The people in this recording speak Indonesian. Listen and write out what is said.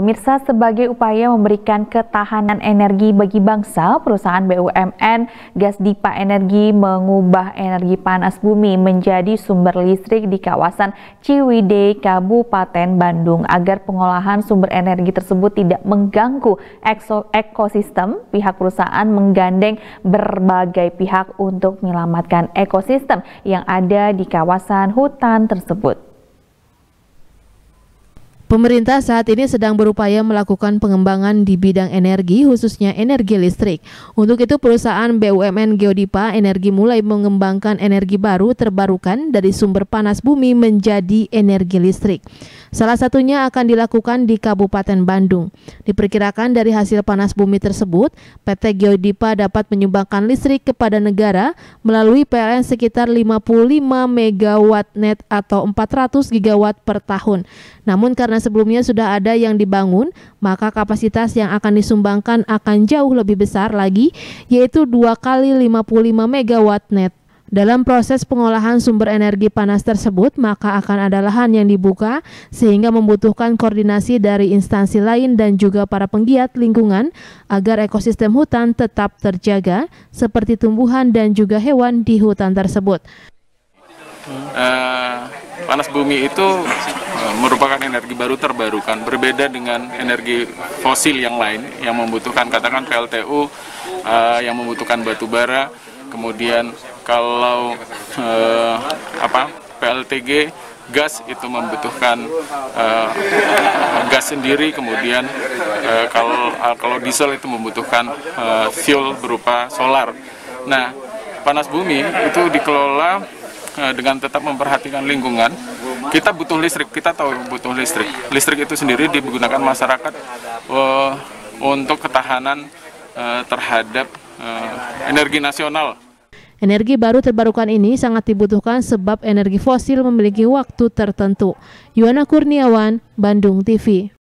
Pemirsa, sebagai upaya memberikan ketahanan energi bagi bangsa, perusahaan BUMN Gas Dipa Energi mengubah energi panas bumi menjadi sumber listrik di kawasan Ciwidey, Kabupaten Bandung. Agar pengolahan sumber energi tersebut tidak mengganggu ekosistem, pihak perusahaan menggandeng berbagai pihak untuk menyelamatkan ekosistem yang ada di kawasan hutan tersebut. Pemerintah saat ini sedang berupaya melakukan pengembangan di bidang energi, khususnya energi listrik. Untuk itu, perusahaan BUMN Geodipa Energi mulai mengembangkan energi baru terbarukan dari sumber panas bumi menjadi energi listrik. Salah satunya akan dilakukan di Kabupaten Bandung. Diperkirakan dari hasil panas bumi tersebut, PT Geodipa dapat menyumbangkan listrik kepada negara melalui PLN sekitar 55 MW net atau 400 GW per tahun. Namun karena sebelumnya sudah ada yang dibangun, maka kapasitas yang akan disumbangkan akan jauh lebih besar lagi, yaitu dua kali 55 MW net. Dalam proses pengolahan sumber energi panas tersebut, maka akan ada lahan yang dibuka sehingga membutuhkan koordinasi dari instansi lain dan juga para penggiat lingkungan agar ekosistem hutan tetap terjaga seperti tumbuhan dan juga hewan di hutan tersebut. Uh, panas bumi itu eh, merupakan energi baru terbarukan berbeda dengan energi fosil yang lain yang membutuhkan katakan PLTU uh, yang membutuhkan batu bara kemudian kalau uh, apa PLTG gas itu membutuhkan uh, gas sendiri kemudian uh, kalau uh, kalau diesel itu membutuhkan uh, fuel berupa solar. Nah, panas bumi itu dikelola uh, dengan tetap memperhatikan lingkungan. Kita butuh listrik, kita tahu butuh listrik. Listrik itu sendiri digunakan masyarakat uh, untuk ketahanan uh, terhadap uh, energi nasional. Energi baru terbarukan ini sangat dibutuhkan sebab energi fosil memiliki waktu tertentu. Yuana Kurniawan, Bandung TV.